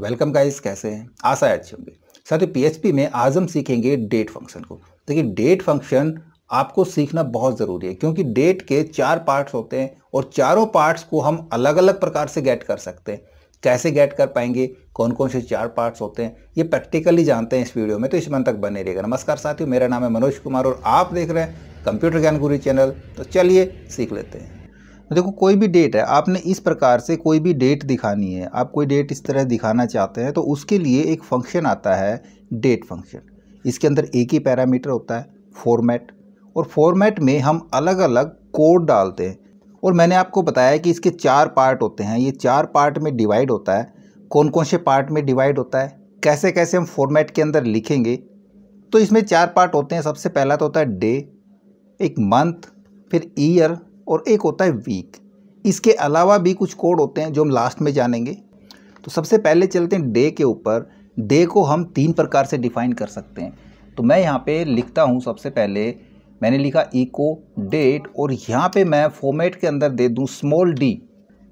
welcome guys कैसे हैं आशा है अच्छे होंगे साथ ही पी में आज हम सीखेंगे डेट फंक्शन को देखिए डेट फंक्शन आपको सीखना बहुत ज़रूरी है क्योंकि डेट के चार पार्ट्स होते हैं और चारों पार्ट्स को हम अलग अलग प्रकार से गेट कर सकते हैं कैसे गेट कर पाएंगे कौन कौन से चार पार्ट्स होते हैं ये प्रैक्टिकली जानते हैं इस वीडियो में तो इस मन तक बने रहेगा नमस्कार साथियों मेरा नाम है मनोज कुमार और आप देख रहे हैं कंप्यूटर ज्ञान गुरु चैनल तो चलिए सीख लेते हैं देखो कोई भी डेट है आपने इस प्रकार से कोई भी डेट दिखानी है आप कोई डेट इस तरह दिखाना चाहते हैं तो उसके लिए एक फंक्शन आता है डेट फंक्शन इसके अंदर एक ही पैरामीटर होता है फॉर्मेट और फॉर्मेट में हम अलग अलग कोड डालते हैं और मैंने आपको बताया कि इसके चार पार्ट होते हैं ये चार पार्ट में डिवाइड होता है कौन कौन से पार्ट में डिवाइड होता है कैसे कैसे हम फॉर्मेट के अंदर लिखेंगे तो इसमें चार पार्ट होते हैं सबसे पहला तो होता है डे एक मंथ फिर ईयर और एक होता है वीक इसके अलावा भी कुछ कोड होते हैं जो हम लास्ट में जानेंगे तो सबसे पहले चलते हैं डे के ऊपर डे को हम तीन प्रकार से डिफाइन कर सकते हैं तो मैं यहाँ पे लिखता हूँ सबसे पहले मैंने लिखा इको डेट और यहाँ पे मैं फॉर्मेट के अंदर दे दूँ स्मॉल डी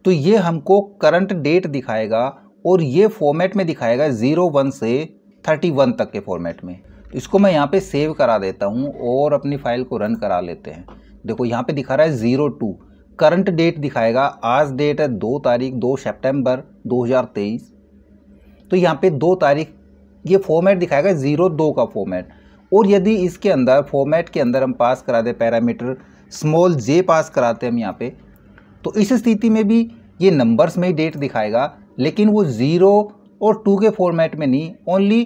तो ये हमको करंट डेट दिखाएगा और ये फॉर्मेट में दिखाएगा ज़ीरो वन से थर्टी वन तक के फॉर्मेट में तो इसको मैं यहाँ पे सेव करा देता हूँ और अपनी फाइल को रन करा लेते हैं देखो यहाँ पे दिखा रहा है ज़ीरो टू करंट डेट दिखाएगा आज डेट है दो तारीख दो हजार तेईस तो यहाँ पे दो तारीख ये फॉर्मेट दिखाएगा ज़ीरो दो का फॉर्मेट और यदि इसके अंदर फॉर्मेट के अंदर हम पास करा दें पैरामीटर स्मॉल जे पास कराते हैं हम यहाँ पे तो इस स्थिति में भी ये नंबर्स में ही डेट दिखाएगा लेकिन वो ज़ीरो और टू के फॉर्मेट में नहीं ओनली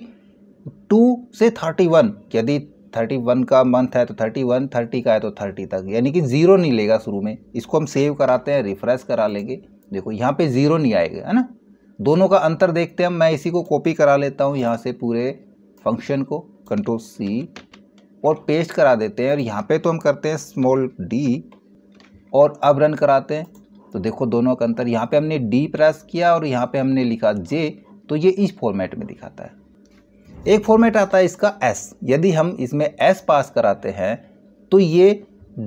टू से थर्टी वन यदि थर्टी वन का मंथ है तो थर्टी वन थर्टी का है तो थर्टी तक यानी कि ज़ीरो नहीं लेगा शुरू में इसको हम सेव कराते हैं रिफ्रेश करा लेंगे देखो यहाँ पे ज़ीरो नहीं आएगा है ना दोनों का अंतर देखते हैं मैं इसी को कॉपी करा लेता हूँ यहाँ से पूरे फंक्शन को कंट्रोल सी और पेस्ट करा देते हैं और यहाँ पर तो हम करते हैं स्मॉल डी और अब रन कराते हैं तो देखो दोनों का अंतर यहाँ पर हमने डी प्रेस किया और यहाँ पर हमने लिखा जे तो ये इस फॉर्मेट में दिखाता है एक फॉर्मेट आता है इसका एस यदि हम इसमें एस पास कराते हैं तो ये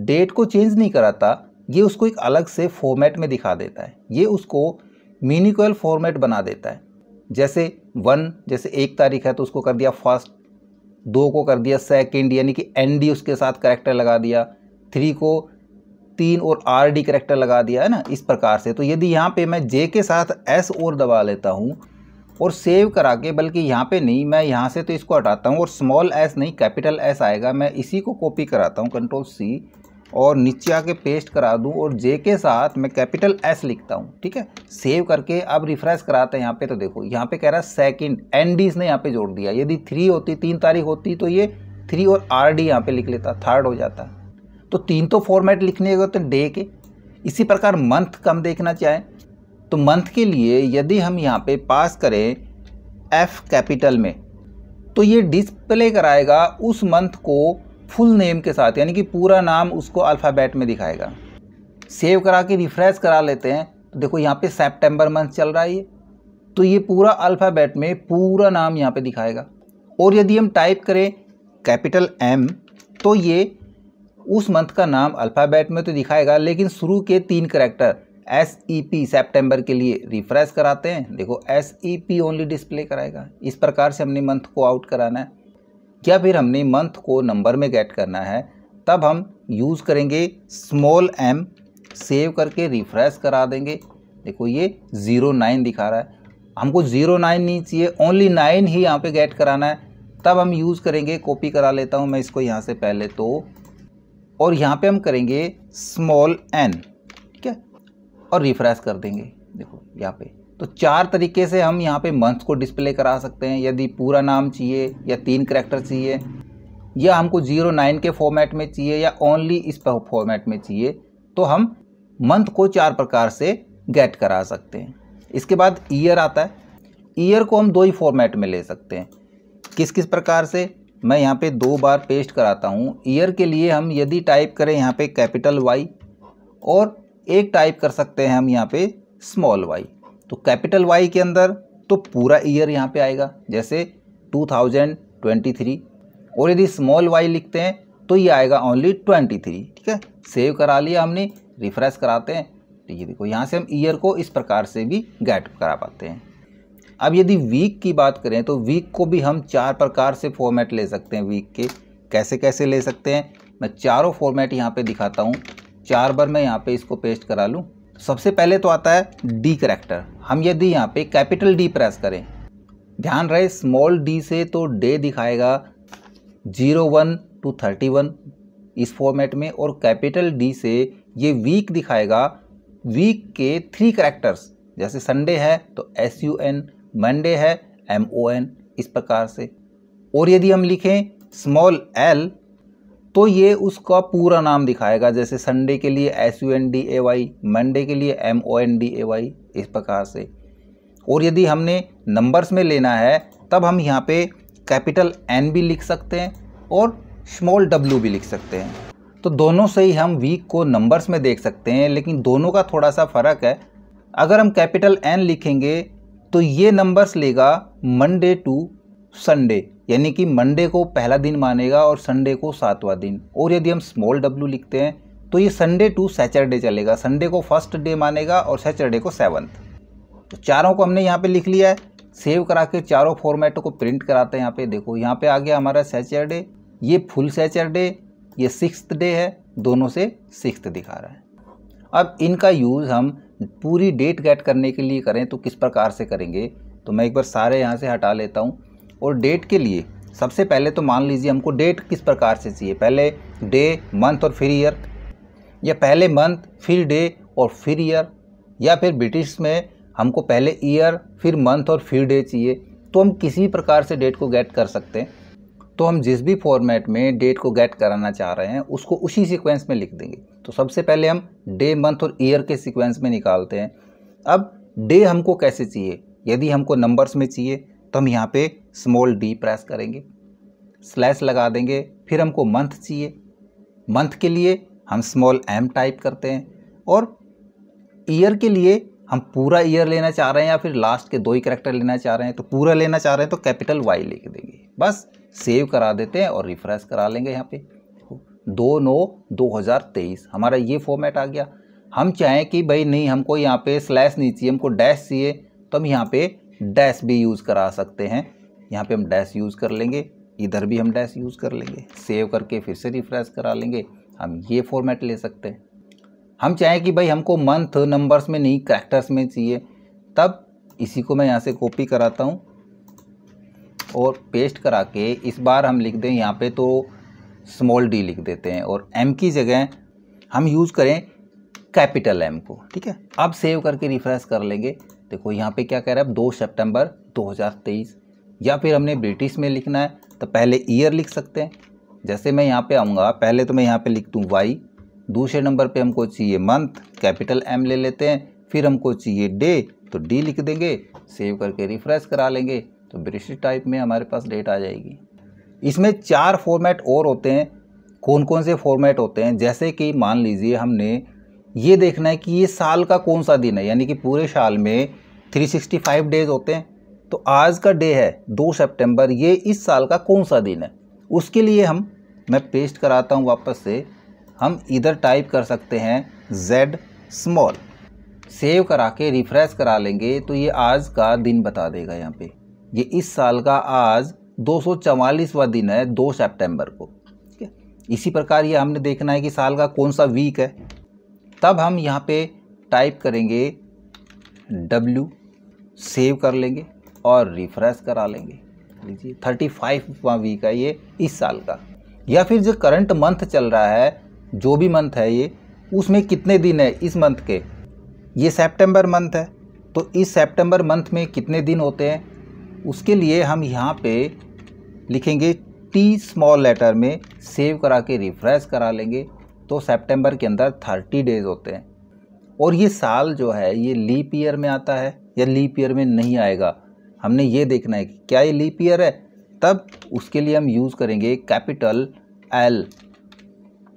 डेट को चेंज नहीं कराता ये उसको एक अलग से फॉर्मेट में दिखा देता है ये उसको मीनिकल फॉर्मेट बना देता है जैसे वन जैसे एक तारीख है तो उसको कर दिया फर्स्ट दो को कर दिया सेकेंड यानी कि एन डी उसके साथ करेक्टर लगा दिया थ्री को तीन और आर डी करेक्टर लगा दिया है ना इस प्रकार से तो यदि यहाँ पे मैं जे के साथ एस और दबा लेता हूँ और सेव करा के बल्कि यहाँ पे नहीं मैं यहाँ से तो इसको हटाता हूँ और स्मॉल एस नहीं कैपिटल एस आएगा मैं इसी को कॉपी कराता हूँ कंट्रोल सी और नीचे आके पेस्ट करा दूँ और जे के साथ मैं कैपिटल एस लिखता हूँ ठीक है सेव करके अब रिफ्रेश कराते हैं यहाँ पे तो देखो यहाँ पे कह रहा है सेकेंड एन डी इसने यहाँ पर जोड़ दिया यदि थ्री होती तीन तारीख होती तो ये थ्री और आर डी यहाँ पर लिख लेता थर्ड हो जाता तो तीन तो फॉर्मेट लिखने होते डे के इसी प्रकार मंथ कम देखना चाहें तो मंथ के लिए यदि हम यहाँ पे पास करें एफ़ कैपिटल में तो ये डिस्प्ले कराएगा उस मंथ को फुल नेम के साथ यानी कि पूरा नाम उसको अल्फ़ाबेट में दिखाएगा सेव करा के रिफ़्रेश करा लेते हैं तो देखो यहाँ पे सितंबर मंथ चल रहा है ये तो ये पूरा अल्फ़ाबेट में पूरा नाम यहाँ पे दिखाएगा और यदि हम टाइप करें कैपिटल एम तो ये उस मंथ का नाम अल्फ़ाबेट में तो दिखाएगा लेकिन शुरू के तीन character S E P September के लिए रिफ्रेश कराते हैं देखो S E P only display कराएगा इस प्रकार से हमने मंथ को आउट कराना है या फिर हमने मंथ को नंबर में गेट करना है तब हम यूज़ करेंगे स्मॉल एम सेव करके रिफ्रेश करा देंगे देखो ये ज़ीरो नाइन दिखा रहा है हमको ज़ीरो नाइन नहीं चाहिए ओनली नाइन ही यहाँ पे गेट कराना है तब हम यूज़ करेंगे कॉपी करा लेता हूँ मैं इसको यहाँ से पहले तो और यहाँ पे हम करेंगे स्मॉल एन और रिफ्रेश कर देंगे देखो यहाँ पे तो चार तरीके से हम यहाँ पे मंथ को डिस्प्ले करा सकते हैं यदि पूरा नाम चाहिए या तीन करेक्टर चाहिए या हमको जीरो नाइन के फॉर्मेट में चाहिए या ओनली इस फॉर्मेट में चाहिए तो हम मंथ को चार प्रकार से गेट करा सकते हैं इसके बाद ईयर आता है ईयर को हम दो ही फॉर्मेट में ले सकते हैं किस किस प्रकार से मैं यहाँ पे दो बार पेस्ट कराता हूँ ईयर के लिए हम यदि टाइप करें यहाँ पे कैपिटल वाई और एक टाइप कर सकते हैं हम यहाँ पे स्मॉल वाई तो कैपिटल वाई के अंदर तो पूरा ईयर यहाँ पे आएगा जैसे 2023 और यदि स्मॉल वाई लिखते हैं तो ये आएगा ओनली 23 ठीक है सेव करा लिया हमने रिफ्रेश कराते हैं तो ये देखो यहाँ से हम ईयर को इस प्रकार से भी गैट करा पाते हैं अब यदि वीक की बात करें तो वीक को भी हम चार प्रकार से फॉर्मेट ले सकते हैं वीक के कैसे कैसे ले सकते हैं मैं चारों फॉर्मेट यहाँ पे दिखाता हूँ चार बार मैं यहाँ पे इसको पेस्ट करा लूँ सबसे पहले तो आता है डी करेक्टर हम यदि यहाँ पे कैपिटल डी प्रेस करें ध्यान रहे स्मॉल डी से तो डे दिखाएगा zero one two thirty one इस फॉर्मेट में और कैपिटल डी से ये वीक दिखाएगा वीक के थ्री करेक्टर्स जैसे संडे है तो एस यू एन मंडे है एम ओ एन इस प्रकार से और यदि हम लिखें स्मॉल एल तो ये उसका पूरा नाम दिखाएगा जैसे संडे के लिए S U N D A Y Monday के लिए M O N D A Y इस प्रकार से और यदि हमने नंबर्स में लेना है तब हम यहाँ पे कैपिटल एन भी लिख सकते हैं और स्मॉल डब्ल्यू भी लिख सकते हैं तो दोनों से ही हम वीक को नंबर्स में देख सकते हैं लेकिन दोनों का थोड़ा सा फ़र्क है अगर हम कैपिटल एन लिखेंगे तो ये नंबर्स लेगा मंडे टू संडे यानी कि मंडे को पहला दिन मानेगा और संडे को सातवां दिन और यदि हम स्मॉल डब्ल्यू लिखते हैं तो ये संडे टू सैटरडे चलेगा संडे को फर्स्ट डे मानेगा और सैटरडे को सेवन्थ तो चारों को हमने यहाँ पे लिख लिया है सेव करा के चारों फॉर्मेटों को प्रिंट कराते हैं यहाँ पे देखो यहाँ पे आ गया हमारा सैटरडे ये फुल सैटरडे ये सिक्स डे है दोनों से सिक्स दिखा रहा है अब इनका यूज़ हम पूरी डेट गेट करने के लिए करें तो किस प्रकार से करेंगे तो मैं एक बार सारे यहाँ से हटा लेता हूँ और डेट के लिए सबसे पहले तो मान लीजिए हमको डेट किस प्रकार से चाहिए पहले डे मंथ और फिर ईयर या पहले मंथ फिर डे और फिर ईयर या फिर ब्रिटिश में हमको पहले ईयर फिर मंथ और फिर डे चाहिए तो हम किसी प्रकार से डेट को गेट कर सकते हैं तो हम जिस भी फॉर्मेट में डेट को गेट कराना चाह रहे हैं उसको उसी सीक्वेंस में लिख देंगे तो सबसे पहले हम डे मंथ और ईयर के सीक्वेंस में निकालते हैं अब डे हमको कैसे चाहिए यदि हमको नंबर्स में चाहिए तो हम यहाँ पे स्मॉल डी प्रेस करेंगे स्लैश लगा देंगे फिर हमको मंथ चाहिए मंथ के लिए हम स्मॉल एम टाइप करते हैं और ईयर के लिए हम पूरा ईयर लेना चाह रहे हैं या फिर लास्ट के दो ही करेक्टर लेना चाह रहे हैं तो पूरा लेना चाह रहे हैं तो कैपिटल वाई लिख देंगे बस सेव करा देते हैं और रिफ्रेश करा लेंगे यहाँ पे दो नौ दो हज़ार तेईस हमारा ये फॉर्मेट आ गया हम चाहें कि भाई नहीं हमको यहाँ पे स्लैश नहीं चाहिए हमको डैश चाहिए तो हम यहाँ पे डैश भी यूज़ करा सकते हैं यहाँ पे हम डैश यूज़ कर लेंगे इधर भी हम डैश यूज़ कर लेंगे सेव करके फिर से रिफ्रेश करा लेंगे हम ये फॉर्मेट ले सकते हैं हम चाहें कि भाई हमको मंथ नंबर्स में नहीं करेक्टर्स में चाहिए तब इसी को मैं यहाँ से कॉपी कराता हूँ और पेस्ट करा के इस बार हम लिख दें यहाँ पे तो स्मॉल डी लिख देते हैं और एम की जगह हम यूज़ करें कैपिटल एम को ठीक है अब सेव करके रिफ्रेश कर लेंगे देखो यहाँ पे क्या कह रहा है दो सितंबर 2023 या फिर हमने ब्रिटिश में लिखना है तो पहले ईयर लिख सकते हैं जैसे मैं यहाँ पे आऊँगा पहले तो मैं यहाँ पे लिख दूँ वाई दूसरे नंबर पे हमको चाहिए मंथ कैपिटल एम ले लेते हैं फिर हमको चाहिए डे तो डी लिख देंगे सेव करके रिफ्रेश करा लेंगे तो ब्रिटिश टाइप में हमारे पास डेट आ जाएगी इसमें चार फॉर्मेट और होते हैं कौन कौन से फॉर्मेट होते हैं जैसे कि मान लीजिए हमने ये देखना है कि ये साल का कौन सा दिन है यानी कि पूरे साल में 365 डेज होते हैं तो आज का डे है दो सितंबर ये इस साल का कौन सा दिन है उसके लिए हम मैं पेस्ट कराता हूँ वापस से हम इधर टाइप कर सकते हैं जेड स्मॉल सेव करा के रिफ्रेश करा लेंगे तो ये आज का दिन बता देगा यहाँ पे ये इस साल का आज दो सौ दिन है दो सितंबर को ठीक है इसी प्रकार ये हमने देखना है कि साल का कौन सा वीक है तब हम यहाँ पे टाइप करेंगे डब्ल्यू सेव कर लेंगे और रिफ्रेश करा लेंगे लीजिए थर्टी फाइव वीक है ये इस साल का या फिर जो करंट मंथ चल रहा है जो भी मंथ है ये उसमें कितने दिन है इस मंथ के ये सितंबर मंथ है तो इस सितंबर मंथ में कितने दिन होते हैं उसके लिए हम यहाँ पे लिखेंगे टी स्मॉल लेटर में सेव करा के रिफ्रेश करा लेंगे तो सितंबर के अंदर थर्टी डेज होते हैं और ये साल जो है ये लीप ईयर में आता है या लीप ईयर में नहीं आएगा हमने ये देखना है कि क्या ये लीप ईयर है तब उसके लिए हम यूज़ करेंगे कैपिटल एल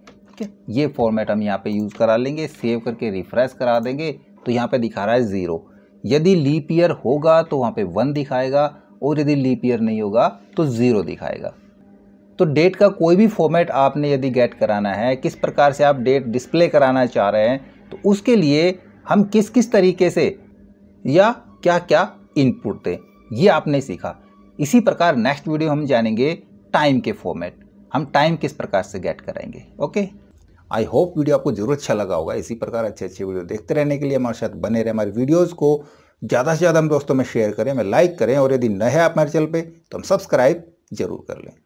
ठीक है ये फॉर्मेट हम यहाँ पे यूज़ करा लेंगे सेव करके रिफ्रेश करा देंगे तो यहाँ पे दिखा रहा है ज़ीरो यदि लीप ईयर होगा तो वहाँ पे वन दिखाएगा और यदि लीप ईयर नहीं होगा तो ज़ीरो दिखाएगा तो डेट का कोई भी फॉर्मेट आपने यदि गेट कराना है किस प्रकार से आप डेट डिस्प्ले कराना चाह रहे हैं तो उसके लिए हम किस किस तरीके से या क्या क्या इनपुट दें ये आपने सीखा इसी प्रकार नेक्स्ट वीडियो हम जानेंगे टाइम के फॉर्मेट हम टाइम किस प्रकार से गेट कराएंगे ओके आई होप वीडियो आपको जरूर अच्छा लगा होगा इसी प्रकार अच्छे अच्छे वीडियो देखते रहने के लिए हमारे साथ बने रहे हमारे वीडियोज़ को ज़्यादा से ज़्यादा हम दोस्तों में शेयर करें हमें लाइक करें और यदि नए हैं आप हमारे चैनल पर तो हम सब्सक्राइब जरूर कर लें